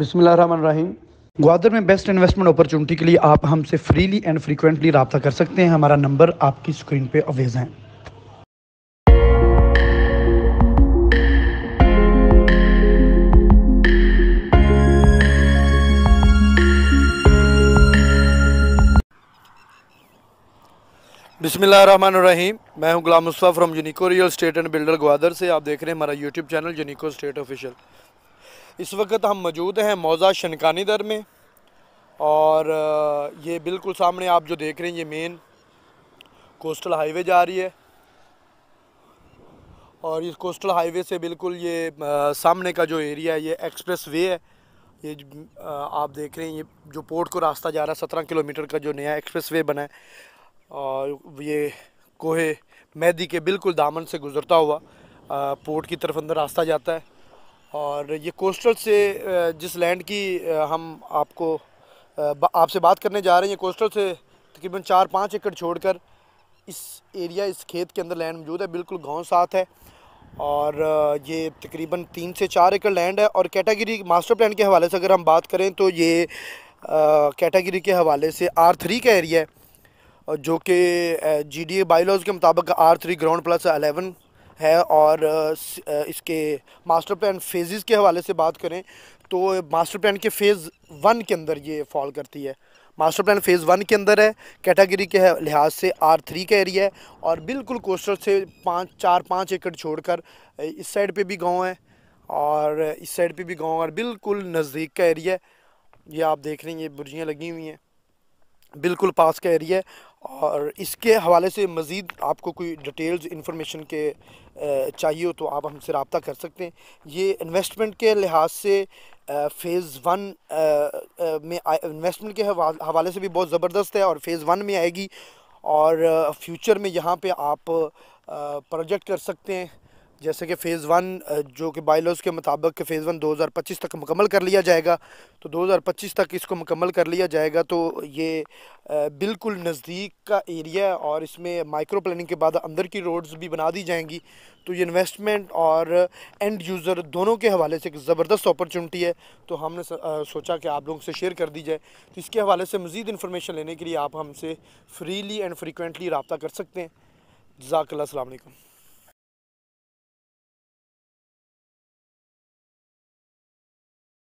रहीम ग्वादर में best investment opportunity के लिए आप हमसे फ्रीली एंड फ्रीक्वेंटली रबता कर सकते हैं हमारा नंबर आपकी स्क्रीन पे अवेज है बिसमीम मैं हूं Ghulam Mustafa from Unico real estate and builder Gwadar से आप देख रहे हैं हमारा YouTube channel Unico estate official इस वक्त हम मौजूद हैं मौज़ा शनकानी दर में और ये बिल्कुल सामने आप जो देख रहे हैं ये मेन कोस्टल हाईवे जा रही है और इस कोस्टल हाईवे से बिल्कुल ये आ, सामने का जो एरिया है ये एक्सप्रेस वे है ये आ, आप देख रहे हैं ये जो पोर्ट को रास्ता जा रहा है सत्रह किलोमीटर का जो नया एक्सप्रेस वे बना है और ये कोहे मैदी के बिल्कुल दामन से गुज़रता हुआ आ, पोर्ट की तरफ अंदर रास्ता जाता है और ये कोस्टल से जिस लैंड की हम आपको आपसे बात करने जा रहे हैं ये कोस्टल से तकरीबन चार पाँच एकड़ छोड़कर इस एरिया इस खेत के अंदर लैंड मौजूद है बिल्कुल गाँव साथ है और ये तकरीबन तीन से चार एकड़ लैंड है और कैटेगरी मास्टर प्लान के हवाले से अगर हम बात करें तो ये कैटेगरी के हवाले से आर थ्री का एरिया है जो कि जी डी ए के मुताबिक R three ground plus eleven है और इसके मास्टर प्लान फेजेस के हवाले से बात करें तो मास्टर प्लान के फ़ेज़ वन के अंदर ये फॉल करती है मास्टर प्लान फ़ेज़ वन के अंदर है कैटेगरी के लिहाज से आर थ्री का एरिया है और बिल्कुल कोस्टर से पाँच चार पाँच एकड़ छोड़कर इस साइड पे भी गांव है और इस साइड पे भी गांव और बिल्कुल नज़दीक का एरिया है ये आप देख रहे हैं ये बुर्जियाँ लगी हुई हैं बिल्कुल पास का एरिया है और इसके हवाले से मज़ीद आपको कोई डिटेल्स इन्फॉर्मेशन के चाहिए हो तो आप हमसे रबता कर सकते हैं ये इन्वेस्टमेंट के लिहाज से फ़ेज़ वन में इन्वेस्टमेंट के हवाले से भी बहुत ज़बरदस्त है और फ़ेज़ वन में आएगी और फ्यूचर में यहाँ पे आप प्रोजेक्ट कर सकते हैं जैसे कि फ़ेज़ वन जो कि बायलॉज के मुताबिक फ़ेज़ वन 2025 तक मुकम्मल कर लिया जाएगा तो 2025 तक इसको मुकम्मल कर लिया जाएगा तो ये बिल्कुल नज़दीक का एरिया और इसमें माइक्रो प्लानिंग के बाद अंदर की रोड्स भी बना दी जाएंगी तो ये इन्वेस्टमेंट और एंड यूज़र दोनों के हवाले से एक ज़बरदस्त अपॉर्चुनिटी है तो हमने सोचा कि आप लोगों से शेयर कर दी जाए तो इसके हवाले से मज़ीद इन्फॉर्मेशन लेने के लिए आप हमसे फ्रीली एंड फ्रिक्वेंटली रबता कर सकते हैं जजाकल्ला